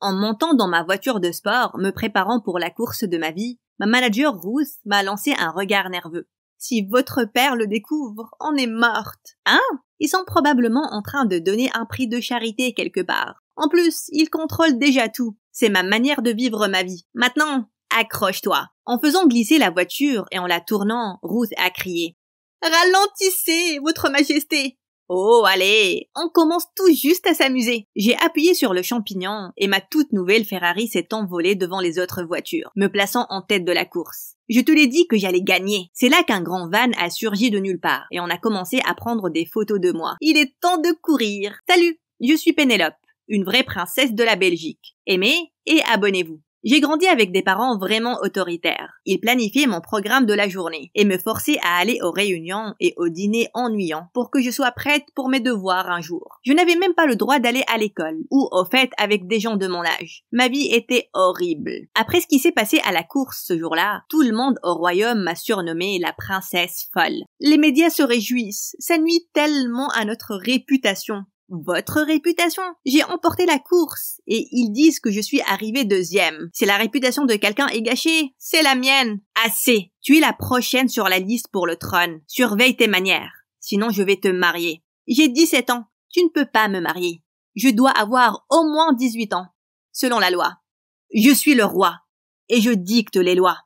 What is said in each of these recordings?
En montant dans ma voiture de sport, me préparant pour la course de ma vie, ma manager Ruth m'a lancé un regard nerveux. Si votre père le découvre, on est morte. Hein? Ils sont probablement en train de donner un prix de charité quelque part. En plus, ils contrôlent déjà tout. C'est ma manière de vivre ma vie. Maintenant, accroche-toi. En faisant glisser la voiture et en la tournant, Ruth a crié. Ralentissez, votre majesté. Oh, allez! On commence tout juste à s'amuser. J'ai appuyé sur le champignon et ma toute nouvelle Ferrari s'est envolée devant les autres voitures, me plaçant en tête de la course. Je te l'ai dit que j'allais gagner. C'est là qu'un grand van a surgi de nulle part et on a commencé à prendre des photos de moi. Il est temps de courir. Salut! Je suis Pénélope, une vraie princesse de la Belgique. Aimez et abonnez-vous. J'ai grandi avec des parents vraiment autoritaires. Ils planifiaient mon programme de la journée et me forçaient à aller aux réunions et aux dîners ennuyants pour que je sois prête pour mes devoirs un jour. Je n'avais même pas le droit d'aller à l'école ou au fait avec des gens de mon âge. Ma vie était horrible. Après ce qui s'est passé à la course ce jour-là, tout le monde au royaume m'a surnommée la princesse folle. Les médias se réjouissent. Ça nuit tellement à notre réputation votre réputation. J'ai emporté la course et ils disent que je suis arrivée deuxième. C'est la réputation de quelqu'un est gâchée, c'est la mienne. Assez. Tu es la prochaine sur la liste pour le trône. Surveille tes manières. Sinon je vais te marier. J'ai 17 ans. Tu ne peux pas me marier. Je dois avoir au moins 18 ans. Selon la loi. Je suis le roi. Et je dicte les lois.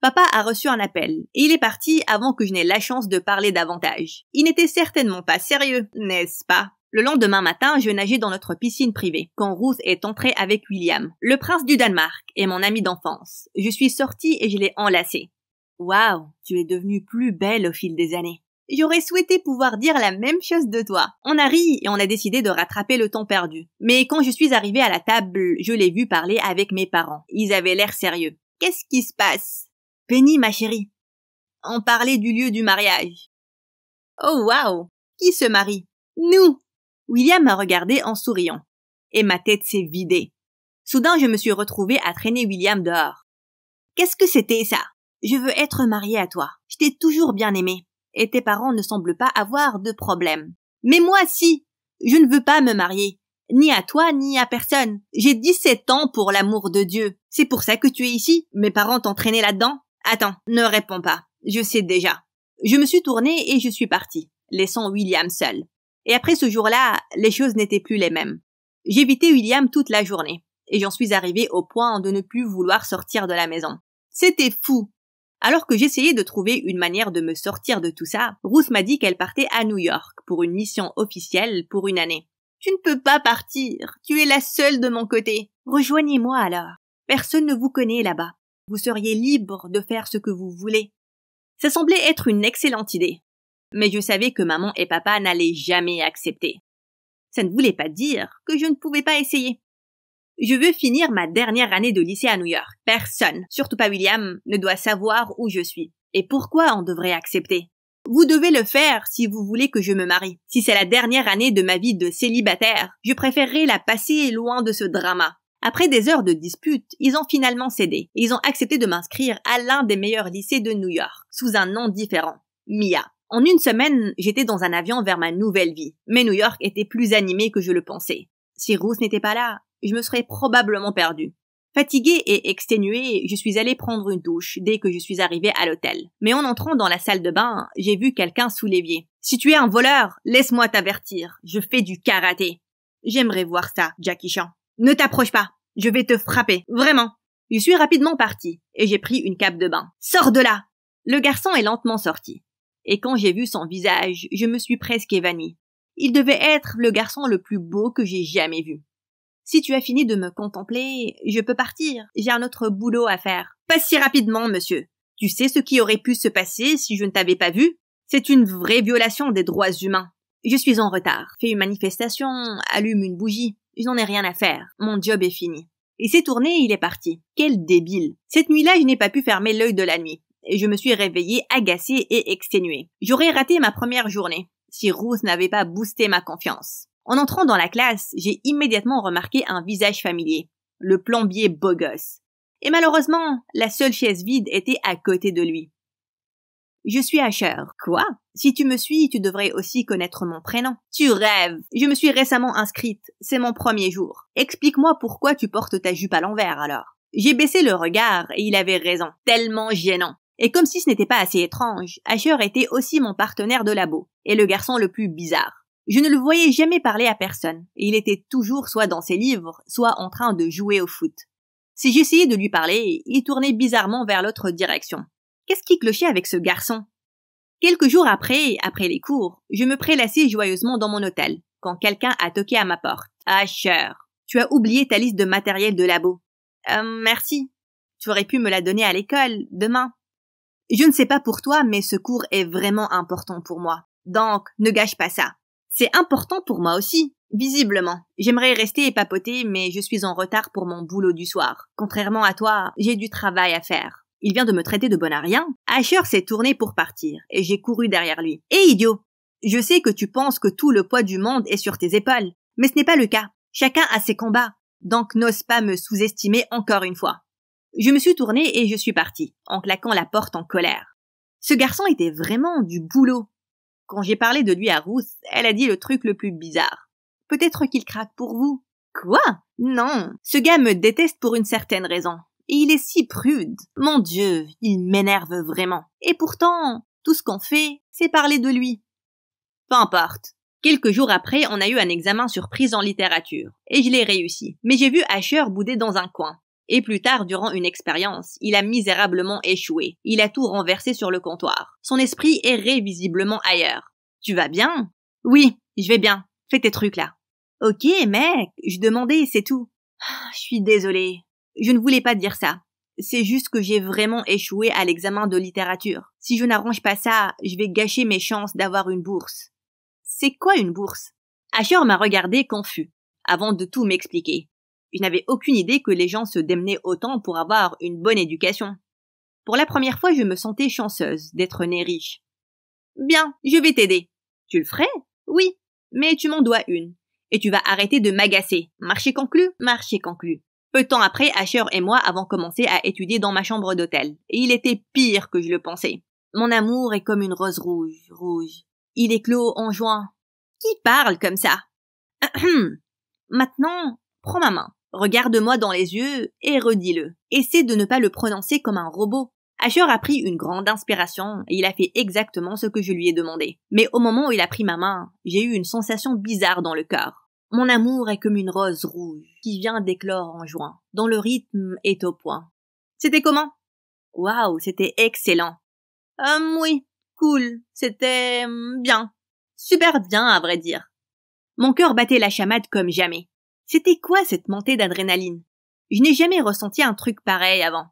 Papa a reçu un appel, et il est parti avant que je n'aie la chance de parler davantage. Il n'était certainement pas sérieux, n'est-ce pas? Le lendemain matin, je nageais dans notre piscine privée, quand Ruth est entrée avec William, le prince du Danemark et mon ami d'enfance. Je suis sortie et je l'ai enlacée. Waouh, tu es devenue plus belle au fil des années. J'aurais souhaité pouvoir dire la même chose de toi. On a ri et on a décidé de rattraper le temps perdu. Mais quand je suis arrivée à la table, je l'ai vu parler avec mes parents. Ils avaient l'air sérieux. Qu'est-ce qui se passe? Penny, ma chérie. On parlait du lieu du mariage. Oh waouh! Qui se marie? Nous! William m'a regardé en souriant. Et ma tête s'est vidée. Soudain, je me suis retrouvée à traîner William dehors. Qu'est-ce que c'était ça? Je veux être mariée à toi. Je t'ai toujours bien aimée. Et tes parents ne semblent pas avoir de problème. Mais moi, si! Je ne veux pas me marier. Ni à toi, ni à personne. J'ai 17 ans pour l'amour de Dieu. C'est pour ça que tu es ici. Mes parents t'ont traîné là-dedans. Attends, ne réponds pas. Je sais déjà. Je me suis tournée et je suis partie, laissant William seul. Et après ce jour-là, les choses n'étaient plus les mêmes. J'évitais William toute la journée, et j'en suis arrivée au point de ne plus vouloir sortir de la maison. C'était fou. Alors que j'essayais de trouver une manière de me sortir de tout ça, Ruth m'a dit qu'elle partait à New York pour une mission officielle pour une année. Tu ne peux pas partir, tu es la seule de mon côté. Rejoignez-moi alors. Personne ne vous connaît là-bas. Vous seriez libre de faire ce que vous voulez. Ça semblait être une excellente idée, mais je savais que maman et papa n'allaient jamais accepter. Ça ne voulait pas dire que je ne pouvais pas essayer. Je veux finir ma dernière année de lycée à New York. Personne, surtout pas William, ne doit savoir où je suis. Et pourquoi on devrait accepter Vous devez le faire si vous voulez que je me marie. Si c'est la dernière année de ma vie de célibataire, je préférerais la passer loin de ce drama. Après des heures de disputes, ils ont finalement cédé. Ils ont accepté de m'inscrire à l'un des meilleurs lycées de New York, sous un nom différent, Mia. En une semaine, j'étais dans un avion vers ma nouvelle vie, mais New York était plus animé que je le pensais. Si Ruth n'était pas là, je me serais probablement perdu. Fatigué et exténué, je suis allé prendre une douche dès que je suis arrivé à l'hôtel. Mais en entrant dans la salle de bain, j'ai vu quelqu'un sous l'évier. Si tu es un voleur, laisse-moi t'avertir, je fais du karaté. J'aimerais voir ça, Jackie Chan. Ne t'approche pas, je vais te frapper, vraiment. Je suis rapidement parti et j'ai pris une cape de bain. Sors de là! Le garçon est lentement sorti et quand j'ai vu son visage, je me suis presque évanouie. Il devait être le garçon le plus beau que j'ai jamais vu. Si tu as fini de me contempler, je peux partir. J'ai un autre boulot à faire. Pas si rapidement, monsieur. Tu sais ce qui aurait pu se passer si je ne t'avais pas vu? C'est une vraie violation des droits humains. Je suis en retard. Fais une manifestation, allume une bougie. n'en ai rien à faire. Mon job est fini. Il s'est tourné il est parti. Quel débile. Cette nuit-là, je n'ai pas pu fermer l'œil de la nuit et je me suis réveillée agacée et exténuée. J'aurais raté ma première journée si Ruth n'avait pas boosté ma confiance. En entrant dans la classe, j'ai immédiatement remarqué un visage familier, le plombier Bogos. Et malheureusement, la seule chaise vide était à côté de lui. Je suis Asher. Quoi? Si tu me suis, tu devrais aussi connaître mon prénom. Tu rêves. Je me suis récemment inscrite. C'est mon premier jour. Explique-moi pourquoi tu portes ta jupe à l'envers alors. J'ai baissé le regard et il avait raison. Tellement gênant. Et comme si ce n'était pas assez étrange, Asher était aussi mon partenaire de labo, et le garçon le plus bizarre. Je ne le voyais jamais parler à personne, et il était toujours soit dans ses livres, soit en train de jouer au foot. Si j'essayais de lui parler, il tournait bizarrement vers l'autre direction. Qu'est-ce qui clochait avec ce garçon Quelques jours après, après les cours, je me prélassais joyeusement dans mon hôtel, quand quelqu'un a toqué à ma porte. Asher, tu as oublié ta liste de matériel de labo. Euh, merci. Tu aurais pu me la donner à l'école, demain. Je ne sais pas pour toi, mais ce cours est vraiment important pour moi. Donc, ne gâche pas ça. C'est important pour moi aussi. Visiblement. J'aimerais rester et papoter, mais je suis en retard pour mon boulot du soir. Contrairement à toi, j'ai du travail à faire. Il vient de me traiter de bon à rien. Asher s'est tourné pour partir, et j'ai couru derrière lui. Hé, idiot! Je sais que tu penses que tout le poids du monde est sur tes épaules, mais ce n'est pas le cas. Chacun a ses combats. Donc n'ose pas me sous-estimer encore une fois. Je me suis tournée et je suis partie, en claquant la porte en colère. Ce garçon était vraiment du boulot. Quand j'ai parlé de lui à Ruth, elle a dit le truc le plus bizarre. Peut-être qu'il craque pour vous. Quoi? Non. Ce gars me déteste pour une certaine raison. Et il est si prude. Mon Dieu, il m'énerve vraiment. Et pourtant, tout ce qu'on fait, c'est parler de lui. Peu importe. Quelques jours après, on a eu un examen surprise en littérature, et je l'ai réussi. Mais j'ai vu Asher bouder dans un coin, et plus tard, durant une expérience, il a misérablement échoué. Il a tout renversé sur le comptoir. Son esprit est révisiblement ailleurs. Tu vas bien? Oui, je vais bien. Fais tes trucs là. Ok, mec, je demandais, c'est tout. Ah, je suis désolée. Je ne voulais pas dire ça. C'est juste que j'ai vraiment échoué à l'examen de littérature. Si je n'arrange pas ça, je vais gâcher mes chances d'avoir une bourse. C'est quoi une bourse? Asher m'a regardé confus, avant de tout m'expliquer. Je n'avais aucune idée que les gens se démenaient autant pour avoir une bonne éducation. Pour la première fois, je me sentais chanceuse d'être née riche. Bien, je vais t'aider. Tu le ferais? Oui. Mais tu m'en dois une. Et tu vas arrêter de m'agacer. Marché conclu? Marché conclu. Peu de temps après, Asher et moi avons commencé à étudier dans ma chambre d'hôtel. Et il était pire que je le pensais. Mon amour est comme une rose rouge, rouge. Il clos en juin. Qui parle comme ça? Maintenant, prends ma main. Regarde-moi dans les yeux et redis-le. Essaie de ne pas le prononcer comme un robot. Asher a pris une grande inspiration et il a fait exactement ce que je lui ai demandé. Mais au moment où il a pris ma main, j'ai eu une sensation bizarre dans le cœur. Mon amour est comme une rose rouge qui vient d'éclore en juin, dont le rythme est au point. C'était comment Waouh, c'était excellent. Hum, oui, cool, c'était hum, bien. Super bien, à vrai dire. Mon cœur battait la chamade comme jamais. C'était quoi cette montée d'adrénaline Je n'ai jamais ressenti un truc pareil avant.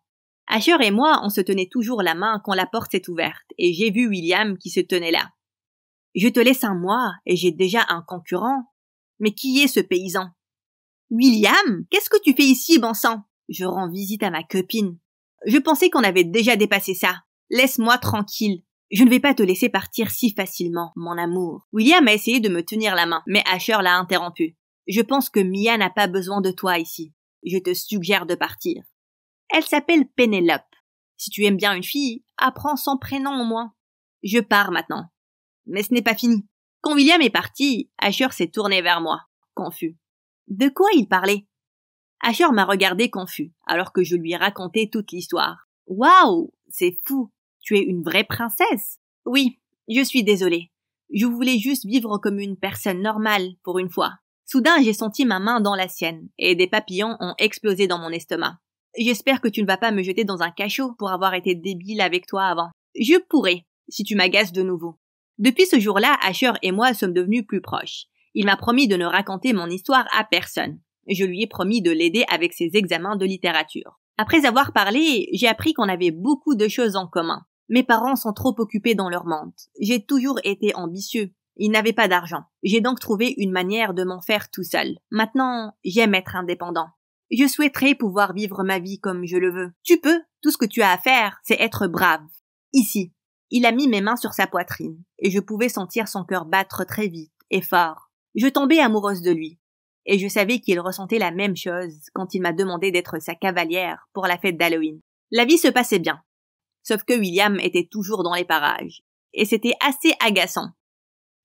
Asher et moi, on se tenait toujours la main quand la porte s'est ouverte, et j'ai vu William qui se tenait là. Je te laisse un mois, et j'ai déjà un concurrent. Mais qui est ce paysan William, qu'est-ce que tu fais ici, bon Je rends visite à ma copine. Je pensais qu'on avait déjà dépassé ça. Laisse-moi tranquille. Je ne vais pas te laisser partir si facilement, mon amour. William a essayé de me tenir la main, mais Asher l'a interrompu. Je pense que Mia n'a pas besoin de toi ici. Je te suggère de partir. Elle s'appelle Pénélope. Si tu aimes bien une fille, apprends son prénom au moins. Je pars maintenant. Mais ce n'est pas fini. Quand William est parti, Asher s'est tourné vers moi, confus. De quoi il parlait? Asher m'a regardé confus, alors que je lui racontais toute l'histoire. Waouh! C'est fou! Tu es une vraie princesse! Oui, je suis désolée. Je voulais juste vivre comme une personne normale, pour une fois. Soudain, j'ai senti ma main dans la sienne, et des papillons ont explosé dans mon estomac. J'espère que tu ne vas pas me jeter dans un cachot pour avoir été débile avec toi avant. Je pourrais, si tu m'agaces de nouveau. Depuis ce jour-là, Asher et moi sommes devenus plus proches. Il m'a promis de ne raconter mon histoire à personne. Je lui ai promis de l'aider avec ses examens de littérature. Après avoir parlé, j'ai appris qu'on avait beaucoup de choses en commun. Mes parents sont trop occupés dans leur monde. J'ai toujours été ambitieux. Il n'avait pas d'argent. J'ai donc trouvé une manière de m'en faire tout seul. Maintenant, j'aime être indépendant. Je souhaiterais pouvoir vivre ma vie comme je le veux. Tu peux. Tout ce que tu as à faire, c'est être brave. Ici. Il a mis mes mains sur sa poitrine, et je pouvais sentir son cœur battre très vite et fort. Je tombais amoureuse de lui, et je savais qu'il ressentait la même chose quand il m'a demandé d'être sa cavalière pour la fête d'Halloween. La vie se passait bien. Sauf que William était toujours dans les parages, et c'était assez agaçant.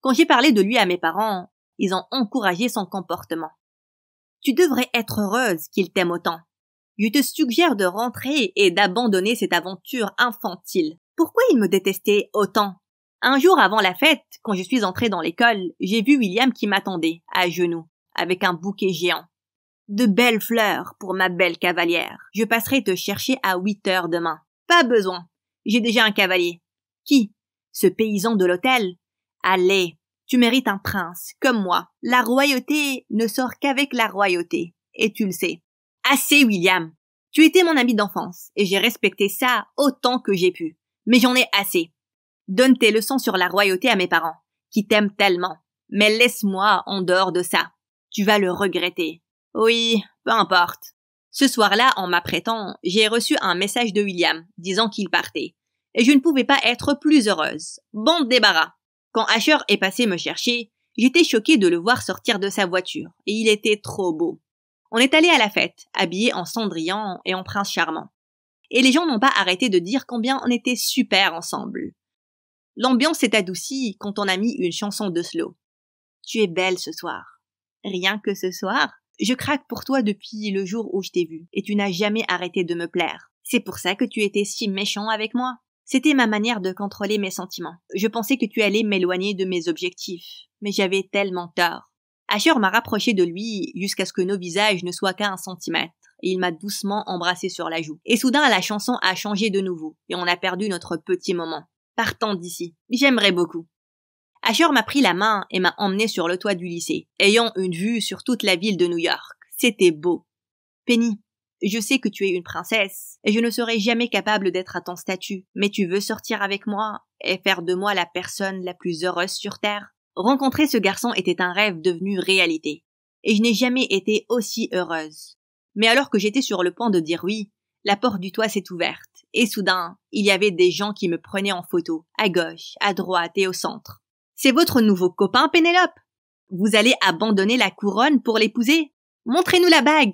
Quand j'ai parlé de lui à mes parents, ils ont encouragé son comportement. Tu devrais être heureuse qu'il t'aime autant. Je te suggère de rentrer et d'abandonner cette aventure infantile. Pourquoi il me détestait autant Un jour avant la fête, quand je suis entrée dans l'école, j'ai vu William qui m'attendait, à genoux, avec un bouquet géant. De belles fleurs pour ma belle cavalière. Je passerai te chercher à huit heures demain. Pas besoin. J'ai déjà un cavalier. Qui? Ce paysan de l'hôtel? Allez, tu mérites un prince, comme moi. La royauté ne sort qu'avec la royauté, et tu le sais. Assez, William. Tu étais mon ami d'enfance, et j'ai respecté ça autant que j'ai pu. Mais j'en ai assez. Donne tes leçons sur la royauté à mes parents, qui t'aiment tellement. Mais laisse-moi en dehors de ça. Tu vas le regretter. Oui, peu importe. Ce soir-là, en m'apprêtant, j'ai reçu un message de William, disant qu'il partait. Et je ne pouvais pas être plus heureuse. Bon débarras. Quand Asher est passé me chercher, j'étais choquée de le voir sortir de sa voiture, et il était trop beau. On est allé à la fête, habillé en cendrillon et en prince charmant. Et les gens n'ont pas arrêté de dire combien on était super ensemble. L'ambiance s'est adoucie quand on a mis une chanson de slow. Tu es belle ce soir. Rien que ce soir, je craque pour toi depuis le jour où je t'ai vue, et tu n'as jamais arrêté de me plaire. C'est pour ça que tu étais si méchant avec moi. C'était ma manière de contrôler mes sentiments. Je pensais que tu allais m'éloigner de mes objectifs, mais j'avais tellement tort. Asher m'a rapproché de lui jusqu'à ce que nos visages ne soient qu'à un centimètre, et il m'a doucement embrassé sur la joue. Et soudain la chanson a changé de nouveau, et on a perdu notre petit moment. Partons d'ici. J'aimerais beaucoup. Asher m'a pris la main et m'a emmené sur le toit du lycée, ayant une vue sur toute la ville de New York. C'était beau. Penny, je sais que tu es une princesse, et je ne serai jamais capable d'être à ton statut, mais tu veux sortir avec moi et faire de moi la personne la plus heureuse sur Terre. Rencontrer ce garçon était un rêve devenu réalité, et je n'ai jamais été aussi heureuse. Mais alors que j'étais sur le point de dire oui, la porte du toit s'est ouverte, et soudain, il y avait des gens qui me prenaient en photo, à gauche, à droite et au centre. C'est votre nouveau copain, Pénélope. Vous allez abandonner la couronne pour l'épouser. Montrez-nous la bague.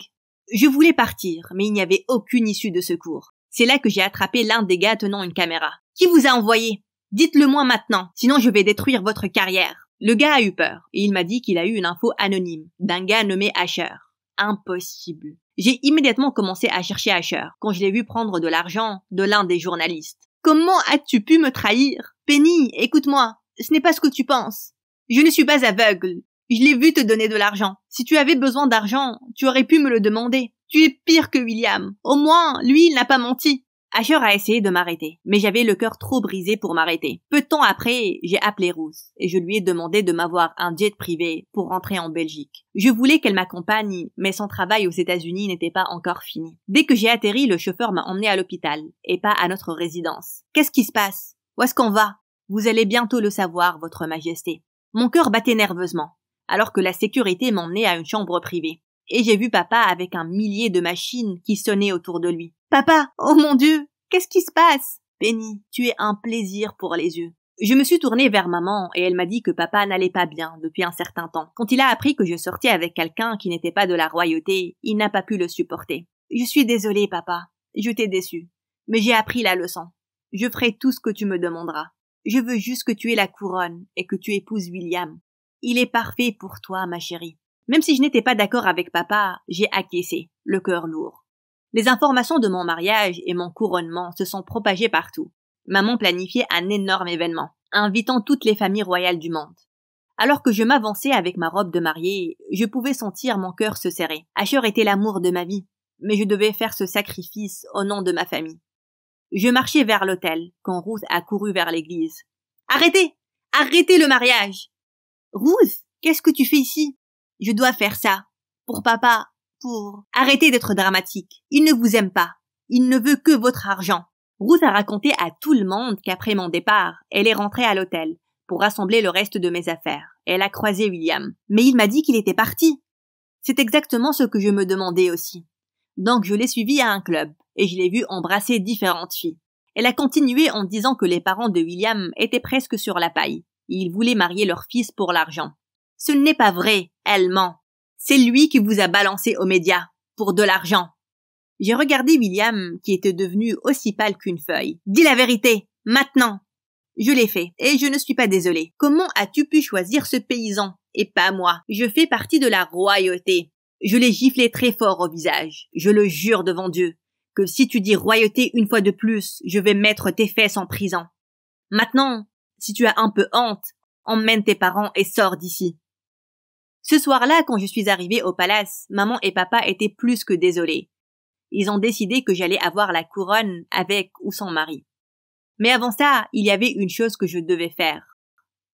Je voulais partir, mais il n'y avait aucune issue de secours. C'est là que j'ai attrapé l'un des gars tenant une caméra. Qui vous a envoyé Dites-le moi maintenant, sinon je vais détruire votre carrière. Le gars a eu peur, et il m'a dit qu'il a eu une info anonyme, d'un gars nommé Asher. Impossible. J'ai immédiatement commencé à chercher Asher, quand je l'ai vu prendre de l'argent de l'un des journalistes. Comment as-tu pu me trahir Penny, écoute-moi, ce n'est pas ce que tu penses. Je ne suis pas aveugle, je l'ai vu te donner de l'argent. Si tu avais besoin d'argent, tu aurais pu me le demander. Tu es pire que William. Au moins, lui, il n'a pas menti. Asher a essayé de m'arrêter, mais j'avais le cœur trop brisé pour m'arrêter. Peu de temps après, j'ai appelé Ruth et je lui ai demandé de m'avoir un jet privé pour rentrer en Belgique. Je voulais qu'elle m'accompagne, mais son travail aux États-Unis n'était pas encore fini. Dès que j'ai atterri, le chauffeur m'a emmené à l'hôpital et pas à notre résidence. Qu'est-ce qui se passe Où est-ce qu'on va Vous allez bientôt le savoir, votre majesté. Mon cœur battait nerveusement alors que la sécurité m'emmenait à une chambre privée. Et j'ai vu papa avec un millier de machines qui sonnaient autour de lui. Papa, oh mon Dieu, qu'est-ce qui se passe Penny, tu es un plaisir pour les yeux. Je me suis tournée vers maman et elle m'a dit que papa n'allait pas bien depuis un certain temps. Quand il a appris que je sortais avec quelqu'un qui n'était pas de la royauté, il n'a pas pu le supporter. Je suis désolée, papa. Je t'ai déçu. Mais j'ai appris la leçon. Je ferai tout ce que tu me demanderas. Je veux juste que tu aies la couronne et que tu épouses William. Il est parfait pour toi, ma chérie. Même si je n'étais pas d'accord avec papa, j'ai acquiescé, le cœur lourd. Les informations de mon mariage et mon couronnement se sont propagées partout. Maman planifiait un énorme événement, invitant toutes les familles royales du monde. Alors que je m'avançais avec ma robe de mariée, je pouvais sentir mon cœur se serrer. Asher était l'amour de ma vie, mais je devais faire ce sacrifice au nom de ma famille. Je marchais vers l'hôtel quand Ruth couru vers l'église. Arrêtez! Arrêtez le mariage! Ruth, qu'est-ce que tu fais ici? Je dois faire ça. Pour papa. Pour. Arrêtez d'être dramatique. Il ne vous aime pas. Il ne veut que votre argent. Ruth a raconté à tout le monde qu'après mon départ, elle est rentrée à l'hôtel pour rassembler le reste de mes affaires. Elle a croisé William. Mais il m'a dit qu'il était parti. C'est exactement ce que je me demandais aussi. Donc je l'ai suivi à un club et je l'ai vu embrasser différentes filles. Elle a continué en disant que les parents de William étaient presque sur la paille ils voulaient marier leur fils pour l'argent. Ce n'est pas vrai, elle ment. C'est lui qui vous a balancé aux médias, pour de l'argent. J'ai regardé William, qui était devenu aussi pâle qu'une feuille. Dis la vérité, maintenant. Je l'ai fait, et je ne suis pas désolée. Comment as-tu pu choisir ce paysan? Et pas moi. Je fais partie de la royauté. Je l'ai giflé très fort au visage. Je le jure devant Dieu. Que si tu dis royauté une fois de plus, je vais mettre tes fesses en prison. Maintenant, si tu as un peu honte, emmène tes parents et sors d'ici. Ce soir-là, quand je suis arrivée au palace, maman et papa étaient plus que désolés. Ils ont décidé que j'allais avoir la couronne avec ou sans mari. Mais avant ça, il y avait une chose que je devais faire.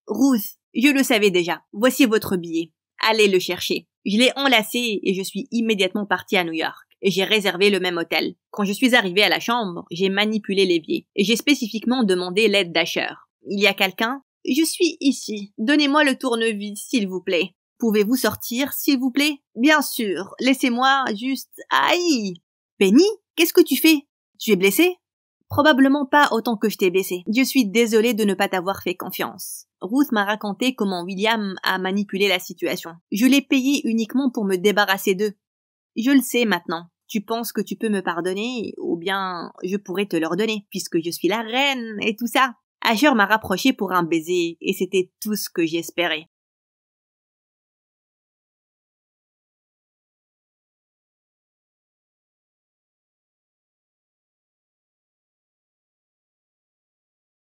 Ruth, je le savais déjà. Voici votre billet. Allez le chercher. Je l'ai enlacé et je suis immédiatement partie à New York. Et j'ai réservé le même hôtel. Quand je suis arrivée à la chambre, j'ai manipulé l'évier Et j'ai spécifiquement demandé l'aide d'Asher. Il y a quelqu'un Je suis ici. Donnez-moi le tournevis, s'il vous plaît. Pouvez-vous sortir, s'il vous plaît Bien sûr. Laissez-moi juste. Aïe Penny Qu'est-ce que tu fais Tu es blessée Probablement pas autant que je t'ai blessée. Je suis désolée de ne pas t'avoir fait confiance. Ruth m'a raconté comment William a manipulé la situation. Je l'ai payé uniquement pour me débarrasser d'eux. Je le sais maintenant. Tu penses que tu peux me pardonner, ou bien je pourrais te l'ordonner, puisque je suis la reine et tout ça. Asher m'a rapproché pour un baiser, et c'était tout ce que j'espérais.